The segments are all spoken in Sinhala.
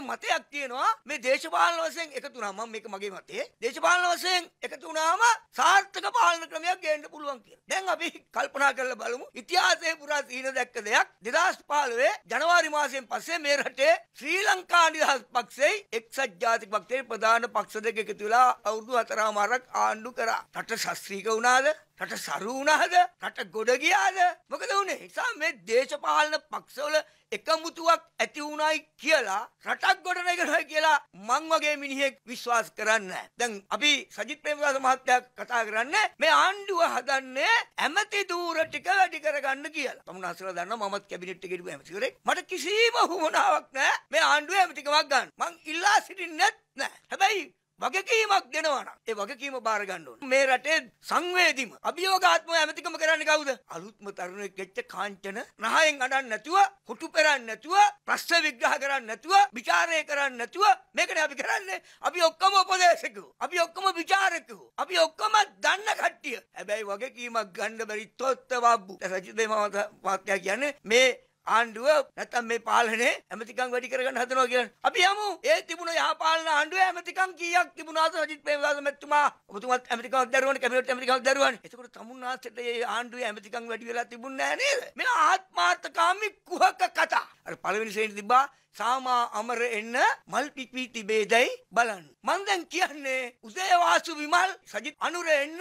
මේ මතයක් තියෙනවා මේ දේශපාලන වශයෙන් එකතු වුණාම මම මේක මගේ මතේ දේශපාලන වශයෙන් එකතු වුණාම සාර්ථක පාලන ක්‍රමයක් ගේන්න පුළුවන් කියලා. දැන් අපි කල්පනා කරලා බලමු ඉතිහාසයේ පුරා සීන දැක්ක දෙයක් 2015 ජනවාරි මාසයෙන් පස්සේ මේ රටේ ශ්‍රී ලංකා නිදහස් පක්ෂයයි එක්සත් ජාතික පක්ෂයේ ප්‍රධාන පක්ෂ දෙක එකතු වෙලා අවුරුදු 4මාරක් ආණ්ඩු කරා. රට ශස්ත්‍රීක වුණාද? රට සරු වුණාද? රට ගොඩ ගියාද? මොකද වුනේ? නිසා මේ දේශපාලන පක්ෂවල එකමුතුවක් ඇති වුණයි කියලා රටක් ගොඩ නැගෙනවා කියලා මං වගේ මිනිහෙක් විශ්වාස කරන්නේ නැහැ. දැන් අපි සජිත් ප්‍රේමදාස මහත්තයා කතා කරන්නේ මේ ආණ්ඩුව හදන්නේ ඇමති දූර ටික වැඩි කරගන්න කියලා. තමුන් අසලා දන්නවා මමත් කැබිනට් එකේ හිටපු ඇමති කෙනෙක්. මට කිසිම වුණාවක් නැහැ මේ ආණ්ඩුවේ ඇමතිකමක් ගන්න. මං ඉල්ලා සිටින්නේ නැහැ. හැබැයි වගකීමක් දෙනවනම් ඒ වගකීම බාර ගන්න ඕනේ. මේ රටේ සංවේදීම අභියෝගාත්මක ඇමතිකම කරන්නේ කවුද? අලුත්ම තරුණෙක් ගෙච්ච කාංචන නහයෙන් අඬන්නේ නැතුව, හොටු පෙරන්නේ නැතුව, ප්‍රශ්න විග්‍රහ කරන්නේ නැතුව, ਵਿਚාරය කරන්නේ නැතුව මේකනේ අපි කරන්නේ. අපි ඔක්කොම උපදේශකෝ. අපි ඔක්කොම ਵਿਚාරකෝ. අපි ඔක්කොම දන්න කට්ටිය. හැබැයි වගකීමක් ගන්න බැරි තොත්ත වබ්බු. සජිතේ මම වාක්‍යය කියන්නේ මේ ආණ්ඩුව නැත්තම් මේ පාලනේ ඇමතිකම් වැඩි කරගන්න හදනවා කියලා. අපි යමු. ඒ තිබුණ යහපාලන ආණ්ඩුවේ ඇමතිකම් කීයක් තිබුණාද රජිත් ප්‍රේමදාස මැතිතුමා? ඔබතුමාත් ඇමතිකමක් දරුවනේ කැබිනට් ඇමතිකමක් දරුවනේ. එතකොට තමුන්නාසට මේ ආණ්ඩුවේ ඇමතිකම් වැඩි වෙලා තිබුණ නෑ නේද? මේ ආත්මාර්ථකාමී කුහක කතා. අර පළවෙනි ශ්‍රේණිය තිබ්බා සාමා අමර එන්න මල් පිපි තිබේදයි බලන්න. මං දැන් කියන්නේ උදේවාසු විමල් සජිත් අනුර එන්න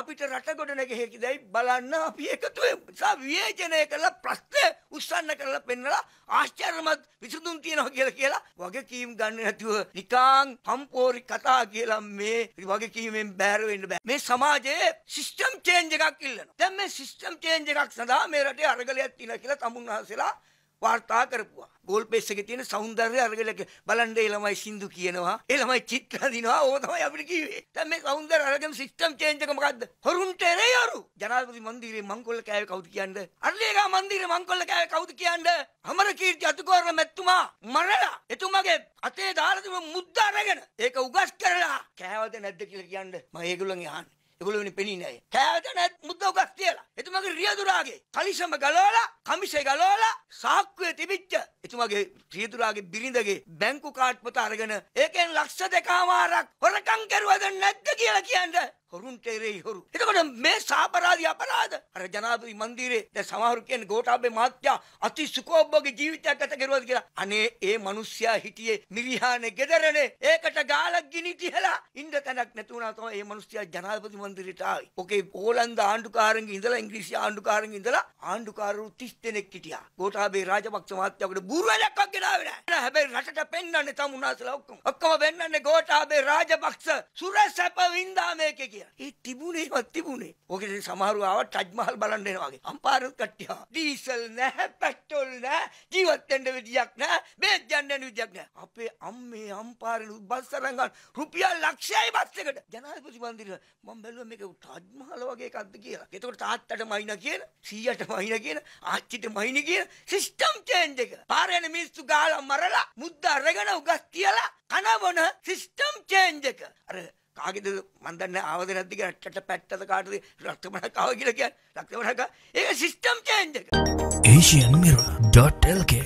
අපිට රට ගොඩනැග හැකිදයි බලන්න අපි එකතු වෙමු. විවේචනය කරලා ප්‍රශ්න උස්සන්න කරලා පෙන්නලා ආශ්චර්යමත් විසඳුම් තියනවා කියලා කියලා වගකීම් ගන්න නැතුව නිකාං හම්පෝරි කතා කියලා මේ වගකීමෙන් බැහැර වෙන්න බෑ. මේ සමාජයේ සිස්ටම් චේන්ජ් එකක් ඉල්ලනවා. දැන් මේ සිස්ටම් චේන්ජ් එකක් සඳහා මේ රටේ අරගලයක් තියෙනවා කියලා තමුන් වහන්සේලා වාර්තා කරපුවා. ගෝල් පේස් එකේ තියෙන సౌందර්යය අරගෙන බලන්න ඒ ළමයි සින්දු කියනවා. ඒ ළමයි චිත්‍ර දිනවා. ඕක තමයි අපිට කිව්වේ. දැන් මේ సౌందර්ය අරගෙන සිස්ටම් චේන්ජ් එක මොකද්ද? හොරුන්ට එරේ අරු. ජනාධිපති මන්දිරේ මංකොල්ල කෑවේ කවුද කියන්නේ? අරලේගා මන්දිරේ මංකොල්ල කෑවේ කවුද කියන්නේ? අමරකීර්ති අතුකෝරණ මැතිතුමා මරලා එතුමාගේ අතේ දාලා තිබුණු මුද්ද අරගෙන ඒක උගස් කරලා කෑවද නැද්ද කියලා කියන්නේ. මම ඒගොල්ලන් යහන්නේ. ඒගොල්ලෝ වෙන පෙනී නෑ. කෑවට නැත් මුද්දවකක් තියලා. එතුමාගේ රියදුරාගේ කලිසම ගලවලා, කමිසෙ ගලවලා, සාක්කුවේ තිබිච්ච එතුමාගේ රියදුරාගේ බිරිඳගේ බැංකු කාඩ් පොත අරගෙන ඒකෙන් ලක්ෂ දෙකමාරක් හොරකම් කරුවද නැද්ද කියලා කියන්නේ. හොරුන්ටේරේ හොරු. එතකොට මේ සාපරාධි අපරාධ අර ජනාධිපති මන්දිරේ දැන් සමහරු කියන්නේ ගෝඨාභය මහත්තයා අති සුකෝබ්බගේ ජීවිතයක් ගත කරුවාද කියලා. අනේ ඒ මිනිස්සයා හිටියේ මිරිහානේ ගෙදරනේ. ඒකට ගාලක් ගිනි තියලා ඉන්න තැනක් නැතුණා තමයි මේ මිනිස්සයා ජනාධිපති මන්දිරේට ආවේ. ඔකේ හෝලන්ද ආණ්ඩුකාරන්ගේ ඉඳලා ඉංග්‍රීසි ආණ්ඩුකාරන්ගේ ඉඳලා ආණ්ඩුකාරවරු 30 දෙනෙක් හිටියා. ගෝඨාභය රාජපක්ෂ මහත්තයාකට බූරුවලක් අක්ගෙනාවේ නෑ. හැබැයි රටට පෙන්වන්නේ තමුනාසලා ඔක්කොම. ඔක්කොම වෙන්නන්නේ ගෝඨාභය රාජපක්ෂ සුරසැප වින්දා මේකේ කියන්නේ. ඒ තිබුණේවත් තිබුණේ. ඕකේ සමහරු ආව ටජ්මහල් බලන්න එනවා වගේ. අම්පාරුත් කට්ටිය. ඩීසල් නැහැ, පෙට්‍රල් නැහැ, ජීවත් වෙන්න විදියක් නැහැ, බේත් ගන්න යන විදියක් නැහැ. අපේ අම්මේ අම්පාරේ බස් අරන් ගන්න රුපියල් ලක්ෂයයි බස් එකට. ජනාධිපති මන්දිර මම බැලුවා මේක ටජ්මහල් වගේ එකක්ද කියලා. එතකොට තාත්තට මයින කියන, සීයට මයින කියන, ආච්චිට මයින කියන සිස්ටම් චේන්ජ් එක. පාරේ යන මිනිස්සු ගාලා මරලා මුද්දා අරගෙන උගස් කියලා කනවන සිස්ටම් චේන්ජ් එක. කාගේද මන් දන්නේ ආවද නැද්ද කියලා රටට පැත්තද කාටද රක්තමනක් ආව කියලා කියන්නේ රක්තමනක් ඒක සිස්ටම් චේන්ජ් එක asianmirror.lk